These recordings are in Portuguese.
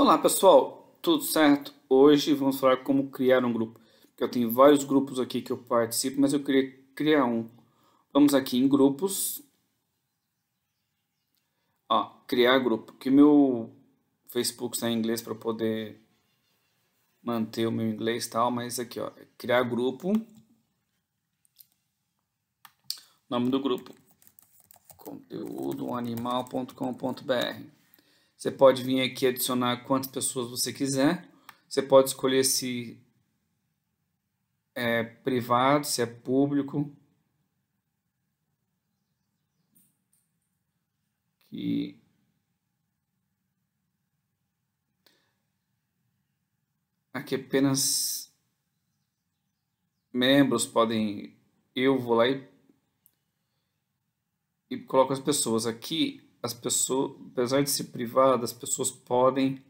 Olá pessoal, tudo certo? Hoje vamos falar como criar um grupo. Eu tenho vários grupos aqui que eu participo, mas eu queria criar um. Vamos aqui em grupos. Ó, criar grupo. Que meu Facebook está em inglês para poder manter o meu inglês e tal, mas aqui ó, é criar grupo. Nome do grupo: conteúdoanimal.com.br você pode vir aqui adicionar quantas pessoas você quiser. Você pode escolher se é privado, se é público. Que aqui apenas membros podem eu vou lá e, e coloco as pessoas aqui as pessoas, apesar de se privar, as pessoas podem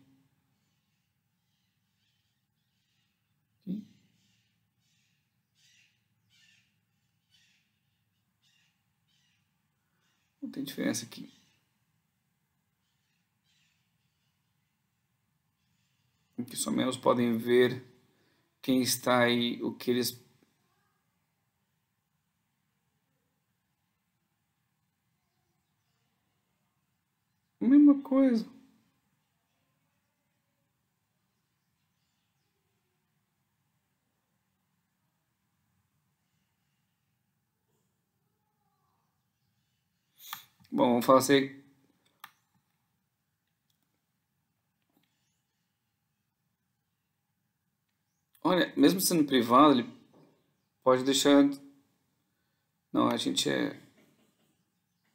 hum? Não tem diferença aqui. Em que somente podem ver quem está aí, o que eles coisa. Bom, vamos falar assim. Olha, mesmo sendo privado, ele pode deixar. Não, a gente é,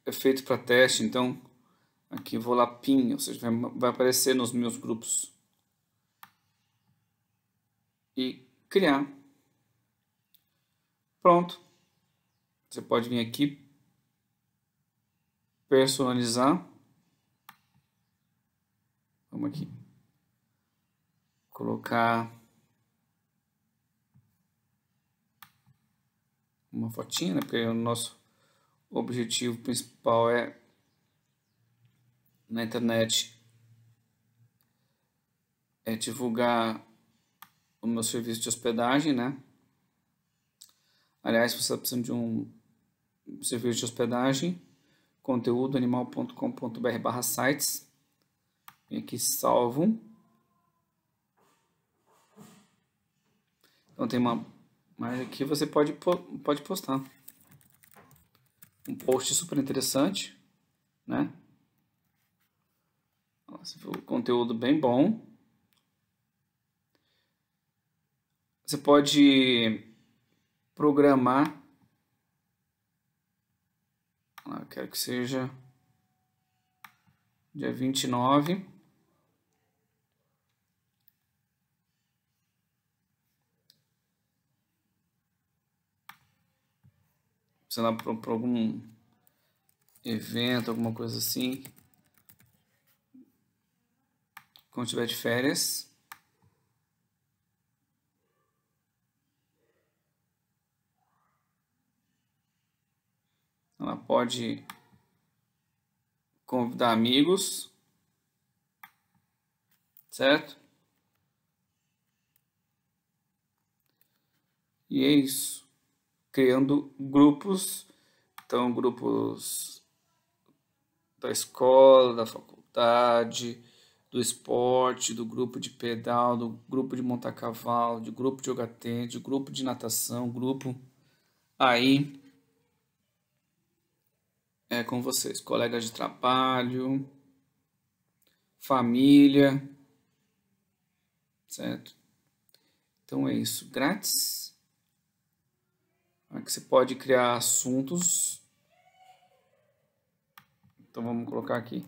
é feito para teste, então Aqui vou lá pin, ou seja, vai, vai aparecer nos meus grupos. E criar. Pronto. Você pode vir aqui, personalizar. Vamos aqui. Colocar uma fotinha, né? Porque o nosso objetivo principal é na internet é divulgar o meu serviço de hospedagem, né? Aliás, você está precisando de um serviço de hospedagem, conteúdoanimal.com.br barra sites. Vem aqui, salvo. Então tem uma... Mas aqui você pode, pode postar. Um post super interessante, né? conteúdo bem bom. Você pode programar. Ah, quero que seja dia 29. Sei lá, para algum evento, alguma coisa assim quando estiver de férias. Ela pode convidar amigos, certo? E é isso. Criando grupos, então grupos da escola, da faculdade, do esporte, do grupo de pedal, do grupo de montar cavalo, do grupo de yogatê, do grupo de natação, grupo aí é com vocês, colegas de trabalho, família, certo? Então é isso, grátis. Aqui é você pode criar assuntos. Então vamos colocar aqui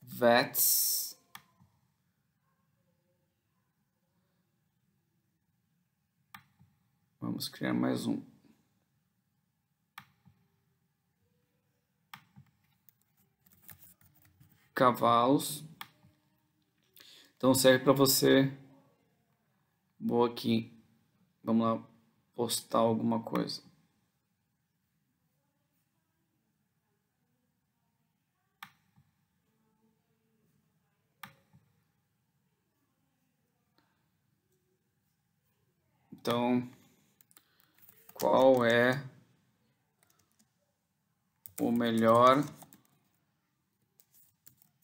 vets Vamos criar mais um. Cavalos. Então serve para você. Vou aqui. Vamos lá postar alguma coisa. Então, qual é o melhor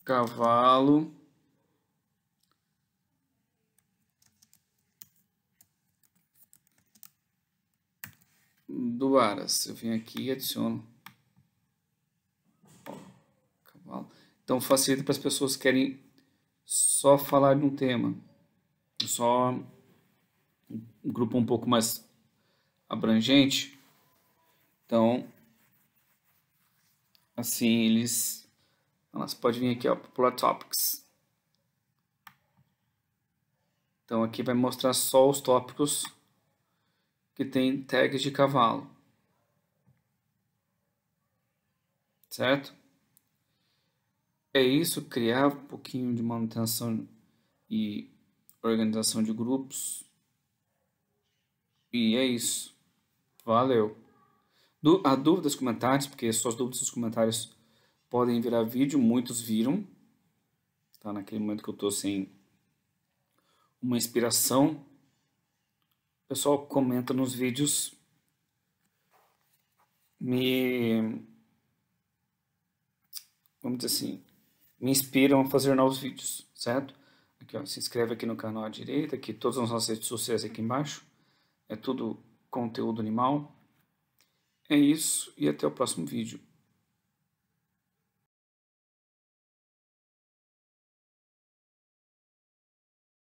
cavalo do Aras? Eu vim aqui e adiciono. cavalo. Então facilita para as pessoas que querem só falar de um tema, só um grupo um pouco mais abrangente. Então, assim eles. Você pode vir aqui, ó, Popular Topics. Então aqui vai mostrar só os tópicos que tem tags de cavalo. Certo? É isso, criar um pouquinho de manutenção e organização de grupos. E é isso. Valeu. Du há dúvidas, comentários, porque suas dúvidas nos comentários podem virar vídeo, muitos viram. Tá naquele momento que eu tô sem uma inspiração. O pessoal comenta nos vídeos. Me vamos dizer assim, me inspiram a fazer novos vídeos, certo? Aqui, ó, se inscreve aqui no canal à direita, aqui todas as nossas redes sociais aqui embaixo. É tudo conteúdo animal. É isso e até o próximo vídeo.